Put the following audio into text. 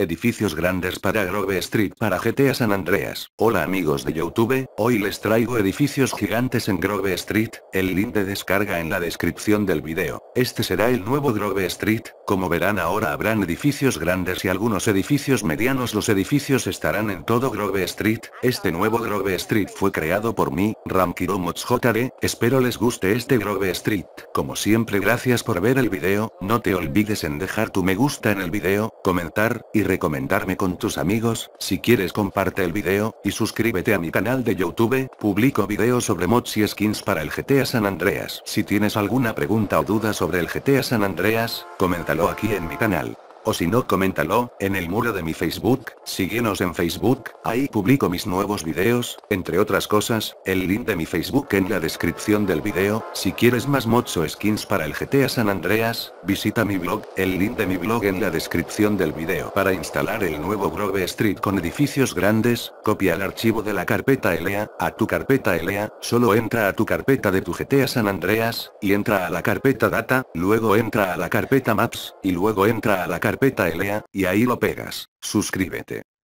edificios grandes para Grove Street para GTA San Andreas. Hola amigos de Youtube, hoy les traigo edificios gigantes en Grove Street, el link de descarga en la descripción del video. Este será el nuevo Grove Street, como verán ahora habrán edificios grandes y algunos edificios medianos. Los edificios estarán en todo Grove Street, este nuevo Grove Street fue creado por mí, Ramkiromots JD, espero les guste este Grove Street. Como siempre gracias por ver el video, no te olvides en dejar tu me gusta en el video, comentar, y recomendarme con tus amigos, si quieres comparte el video, y suscríbete a mi canal de Youtube, publico videos sobre mods y skins para el GTA San Andreas. Si tienes alguna pregunta o duda sobre el GTA San Andreas, coméntalo aquí en mi canal. O si no coméntalo, en el muro de mi Facebook, síguenos en Facebook, ahí publico mis nuevos videos, entre otras cosas, el link de mi Facebook en la descripción del video, si quieres más o skins para el GTA San Andreas, visita mi blog, el link de mi blog en la descripción del video para instalar el nuevo Grove Street con edificios grandes, copia el archivo de la carpeta ELEA, a tu carpeta ELEA, solo entra a tu carpeta de tu GTA San Andreas, y entra a la carpeta Data, luego entra a la carpeta Maps, y luego entra a la carpeta Peta Elea y ahí lo pegas. Suscríbete.